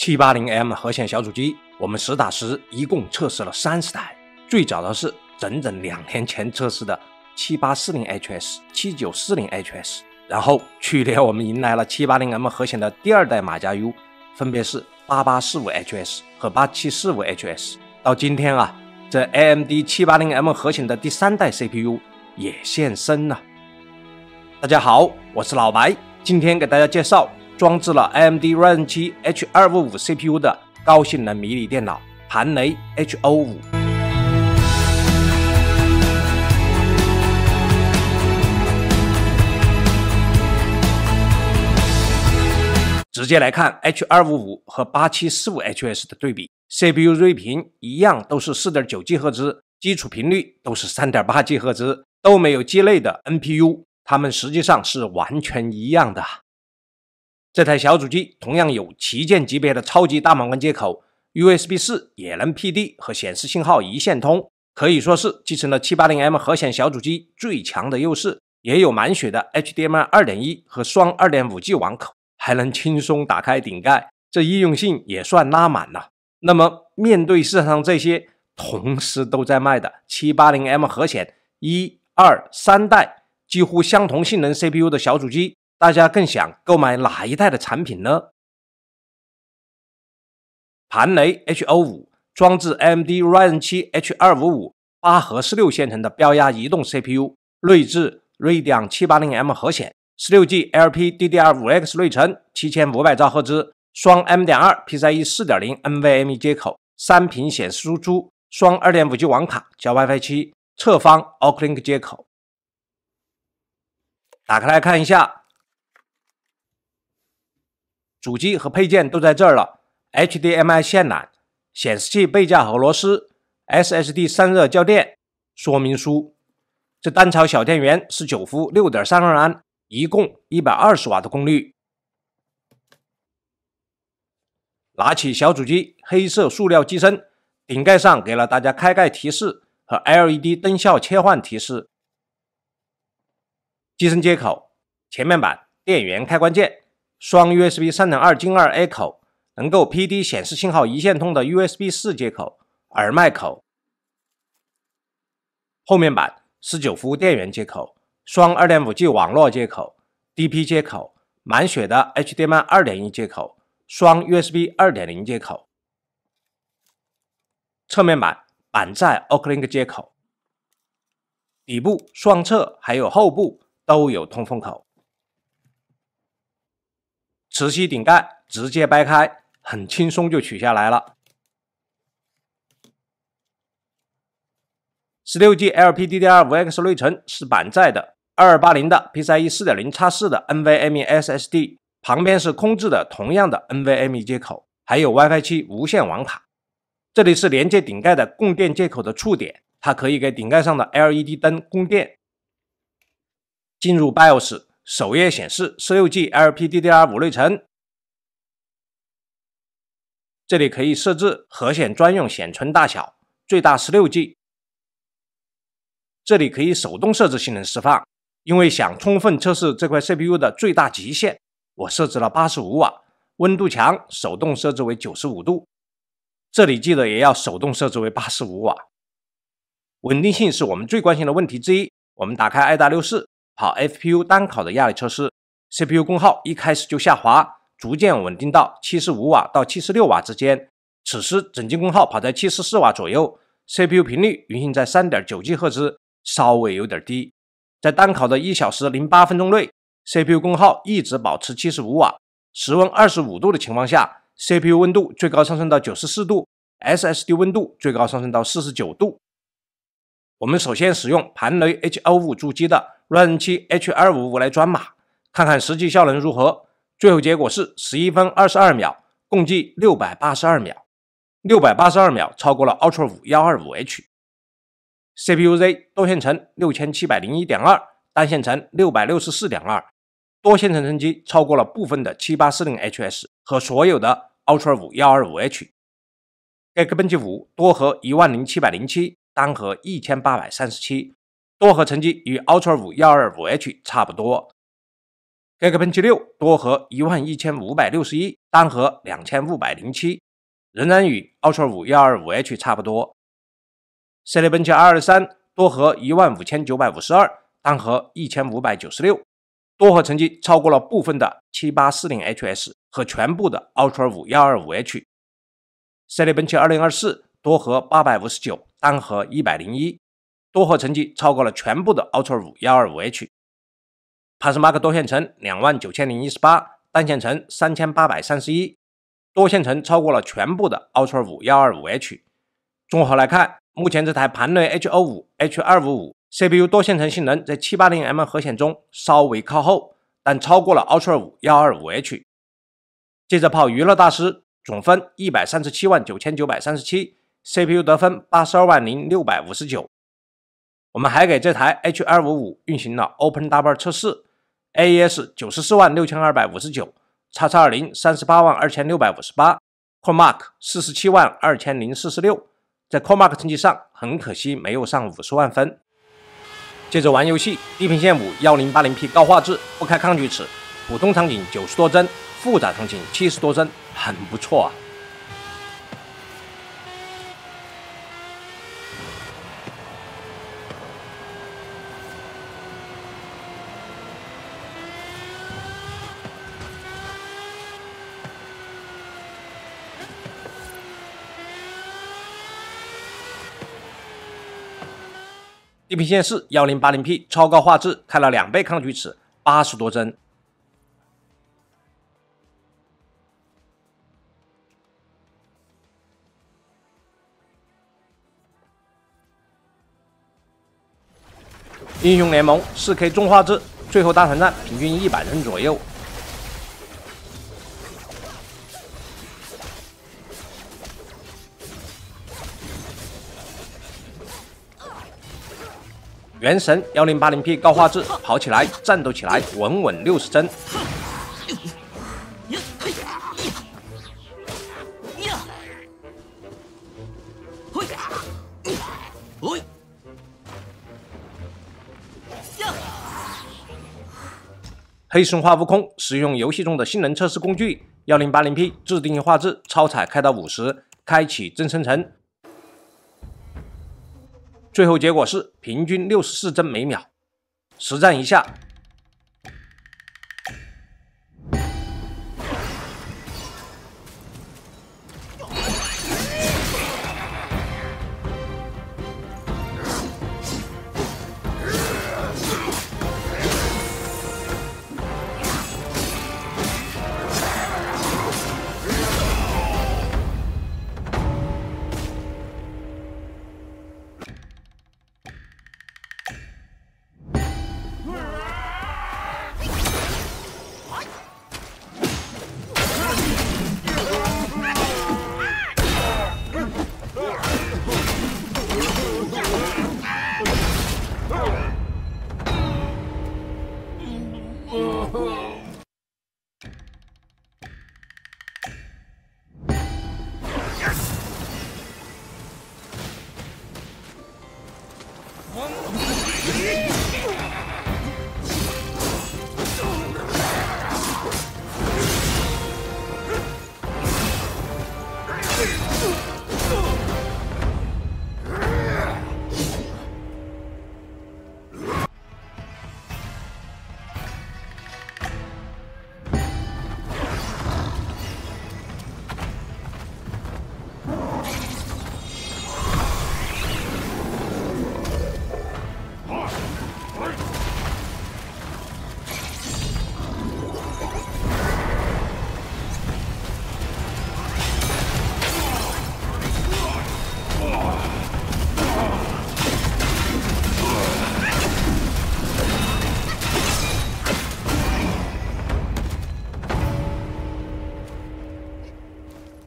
七八零 M 核显小主机，我们实打实一共测试了三十台，最早的是整整两年前测试的七八四零 HS、七九四零 HS，然后去年我们迎来了七八零 M 核显的第二代马家 U，分别是八八四五 HS 和八七四五 HS。到今天啊，这 AMD 七八零 M 核显的第三代 CPU 也现身了。大家好，我是老白，今天给大家介绍。装置了 AMD Ryzen 7 H255 CPU 的高性能迷你电脑，盘雷 H O 五。直接来看 H255 和 8745HS 的对比，CPU 睿频一样都是 4.9GHz，基础频率都是 3.8GHz，都没有鸡肋的 NPU，它们实际上是完全一样的。这台小主机同样有旗舰级别的超级大满贯接口，USB 四也能 PD 和显示信号一线通，可以说是继承了七八零 M 核显小主机最强的优势，也有满血的 HDMI 二点一和双二点五 G 网口，还能轻松打开顶盖，这易用性也算拉满了。那么面对市场上这些同时都在卖的七八零 M 核显一二三代几乎相同性能 CPU 的小主机。大家更想购买哪一代的产品呢？盘雷 H O 五，装置 AMD Ryzen 七 H 二五五八核十六线程的标压移动 CPU，内置 Radeon 七八零 M 核显，十六 G LP DDR 五 X 内存，七千五百兆赫兹，双 M 点二 PCIe 四点零 NVMe 接口，三屏显示输出，双二点五 G 网卡加 WiFi 七，侧方 o c l i n k 接口。打开来看一下。主机和配件都在这儿了，HDMI 线缆、显示器背架和螺丝、SSD 散热胶垫、说明书。这单槽小电源是九伏六点三二安，一共一百二十瓦的功率。拿起小主机，黑色塑料机身，顶盖上给了大家开盖提示和 LED 灯效切换提示。机身接口、前面板、电源开关键。双 USB 三点二进二 A 口，能够 PD 显示信号一线通的 USB 四接口，耳麦口，后面板十九伏电源接口，双二点五 G 网络接口，DP 接口，满血的 HDMI 二点一接口，双 USB 二点零接口，侧面板板载 OcLink 接口，底部、双侧还有后部都有通风口。磁吸顶盖直接掰开，很轻松就取下来了。十六 G LPDDR5X 内存是板载的，二八零的 PCIe 四点零叉四的 NVMe SSD，旁边是空置的同样的 NVMe 接口，还有 WiFi 七无线网卡。这里是连接顶盖的供电接口的触点，它可以给顶盖上的 LED 灯供电。进入 BIOS。首页显示十六 G LPDDR 五内存，这里可以设置核显专用显存大小，最大十六 G。这里可以手动设置性能释放，因为想充分测试这块 CPU 的最大极限，我设置了八十五瓦，温度墙手动设置为九十五度。这里记得也要手动设置为八十五瓦。稳定性是我们最关心的问题之一，我们打开爱达六四。跑 FPU 单考的压力测试，CPU 功耗一开始就下滑，逐渐稳定到七十五瓦到七十六瓦之间。此时整机功耗跑在七十四瓦左右，CPU 频率运行在三点九 G 赫兹，稍微有点低。在单考的一小时零八分钟内，CPU 功耗一直保持七十五瓦，室温二十五度的情况下，CPU 温度最高上升到九十四度，SSD 温度最高上升到四十九度。我们首先使用盘雷 H05 主机的 Run7 H25 来专码，看看实际效能如何。最后结果是十一分二十二秒，共计六百八十二秒。六百八十二秒超过了 Ultra5 125H。CPUZ 多线程六千七百零一点二，单线程六百六十四点二，多线程成绩超过了部分的七八四零 HS 和所有的 Ultra5 125H。Geekbench 五多核一万零七百零七。单核一千八百三十七，多核成绩与 Ultra 五幺二五 H 差不多。Geekbench 六多核一万一千五百六十一，单核两千五百零七，仍然与 Ultra 五幺二五 H 差不多。c i l e b e n c h 二二三多核一万五千九百五十二，单核一千五百九十六，多核成绩超过了部分的七八四零 HS 和全部的 Ultra 五幺二五 H。c i l e b e n c h 二零二四多核八百五十九。单核一百零一，多核成绩超过了全部的 Ultra 五幺二五 H。Passmark 多线程两万九千零一十八，单线程三千八百三十一，多线程超过了全部的 Ultra 五幺二五 H。综合来看，目前这台盘内 H O 五 H 二五五 C P U 多线程性能在七八零 M 核显中稍微靠后，但超过了 Ultra 五幺二五 H。接着跑娱乐大师，总分一百三十七万九千九百三十七。CPU 得分八十二万零六百五十九，我们还给这台 H 二五五运行了 OpenW 测试，AES 九十四万六千二百五十九，x X 二零三十八万二千六百五十八，CoreMark 四十七万二千零四十六，在 CoreMark 成绩上很可惜没有上五十万分。接着玩游戏，《地平线五》幺零八零 P 高画质，不开抗锯齿，普通场景九十多帧，复杂场景七十多帧，很不错啊。P 线四幺零八零 P 超高画质，开了两倍抗锯齿，八十多帧。英雄联盟四 K 重画质，最后大团战平均一百帧左右。原神幺零八零 P 高画质跑起来，战斗起来，稳稳六十帧。黑神话悟空使用游戏中的性能测试工具，幺零八零 P 自定义画质，超采开到五十，开启真生成。最后结果是平均六十四帧每秒。实战一下。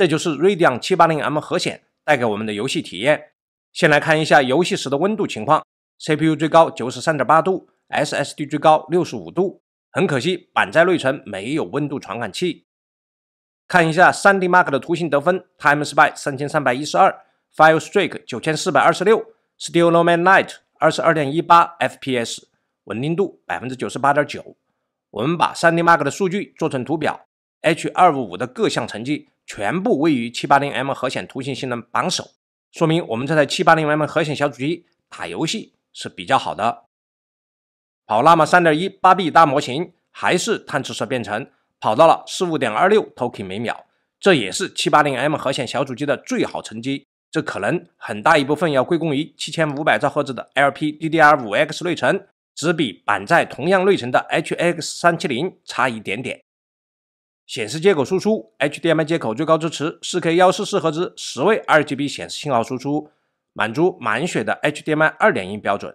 这就是 Radeon 七八零 M 核显带给我们的游戏体验。先来看一下游戏时的温度情况，CPU 最高九十三点八度，SSD 最高六十五度。很可惜，板载内存没有温度传感器。看一下 3DMark 的图形得分，Time Spy 三千三百一十二，Fire Strike 九千四百二十六 s t e e l n o m a n t Night 二十二点一八 FPS，稳定度百分之九十八点九。我们把 3DMark 的数据做成图表，H 二五五的各项成绩。全部位于七八零 M 核显图形性能榜首，说明我们这台七八零 M 核显小主机打游戏是比较好的。跑那么三点一八 B 大模型还是探测式编程，跑到了四十五点二六 token 每秒，这也是七八零 M 核显小主机的最好成绩。这可能很大一部分要归功于七千五百兆赫兹的 LPDDR 五 X 内存，只比板载同样内存的 HX 三七零差一点点。显示接口输出 HDMI 接口最高支持 4K 1 4 4赫兹，十位 RGB 显示信号输出，满足满血的 HDMI 二点零标准。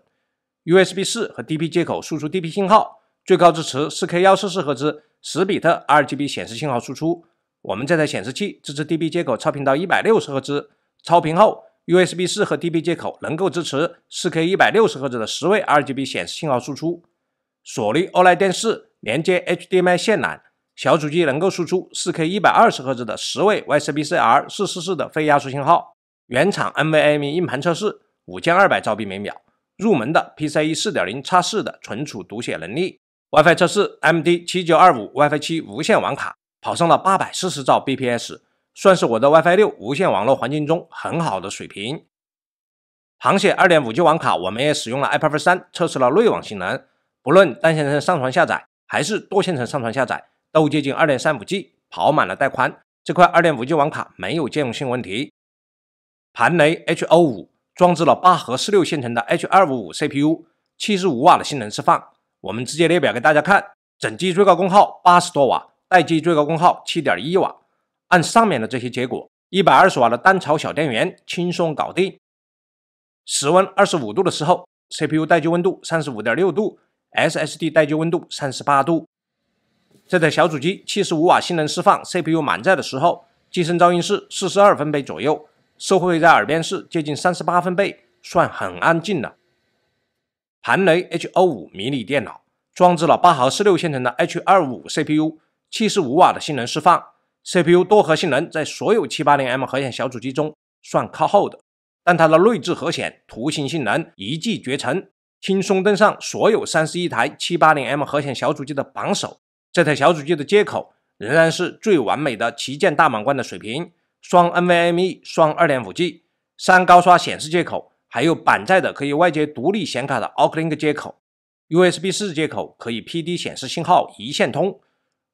USB 四和 DP 接口输出 DP 信号，最高支持 4K 1 4 4赫兹，十比特 RGB 显示信号输出。我们这台显示器支持 DP 接口超频到一百六十赫兹，超频后 USB 四和 DP 接口能够支持 4K 一百六十赫兹的十位 RGB 显示信号输出。索尼 OLED 电视连接 HDMI 线缆。小主机能够输出四 K 一百二十赫兹的十位 YCbCr 四四四的非压缩信号，原厂 NVMe 硬盘测试五千二百兆 b 每秒，入门的 PCIe 四点零叉四的存储读写能力，WiFi 测试 MD 七九二五 WiFi 七无线网卡跑上了八百四十兆 bps，算是我的 WiFi 六无线网络环境中很好的水平。航蟹二点五 G 网卡，我们也使用了 i p e r f 三测试了内网性能，不论单线程上传下载还是多线程上传下载。都接近二点三五 G，跑满了带宽。这块二点五 G 网卡没有兼容性问题。盘雷 H O 五，装置了八核四六线程的 H 二五五 CPU，七十五瓦的性能释放。我们直接列表给大家看，整机最高功耗八十多瓦，待机最高功耗七点一瓦。按上面的这些结果，一百二十瓦的单槽小电源轻松搞定。室温二十五度的时候，CPU 待机温度三十五点六度，SSD 待机温度三十八度。这台小主机，七十五瓦性能释放，CPU 满载的时候，机身噪音是四十二分贝左右，收会在耳边是接近三十八分贝，算很安静了。盘雷 H O 五迷你电脑，装置了八核十六线程的 H 二5五 CPU，七十五瓦的性能释放，CPU 多核性能在所有七八零 M 核显小主机中算靠后的，但它的内置核显图形性能一骑绝尘，轻松登上所有三十一台七八零 M 核显小主机的榜首。这台小主机的接口仍然是最完美的旗舰大满贯的水平，双 NVMe 双二点五 G 三高刷显示接口，还有板载的可以外接独立显卡的 OcLink 接口，USB 四接口可以 PD 显示信号一线通，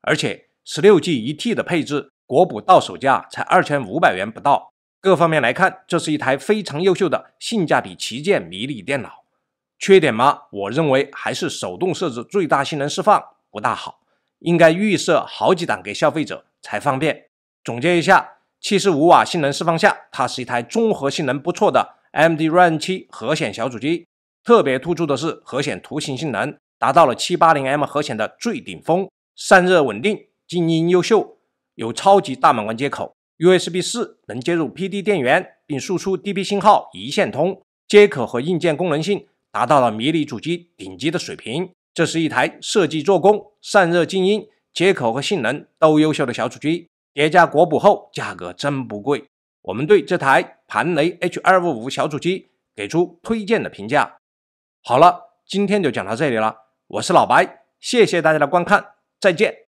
而且十六 G 一 T 的配置，国补到手价才二千五百元不到。各方面来看，这是一台非常优秀的性价比旗舰迷你电脑。缺点吗？我认为还是手动设置最大性能释放不大好。应该预设好几档给消费者才方便。总结一下，七十五瓦性能释放下，它是一台综合性能不错的 AMD Ryzen 7核显小主机。特别突出的是核显图形性能达到了 780M 核显的最顶峰，散热稳定，静音优秀，有超级大满贯接口 USB 4，能接入 PD 电源并输出 DP 信号，一线通接口和硬件功能性达到了迷你主机顶级的水平。这是一台设计做工、散热静音、接口和性能都优秀的小主机，叠加国补后价格真不贵。我们对这台盘雷 H25 小主机给出推荐的评价。好了，今天就讲到这里了。我是老白，谢谢大家的观看，再见。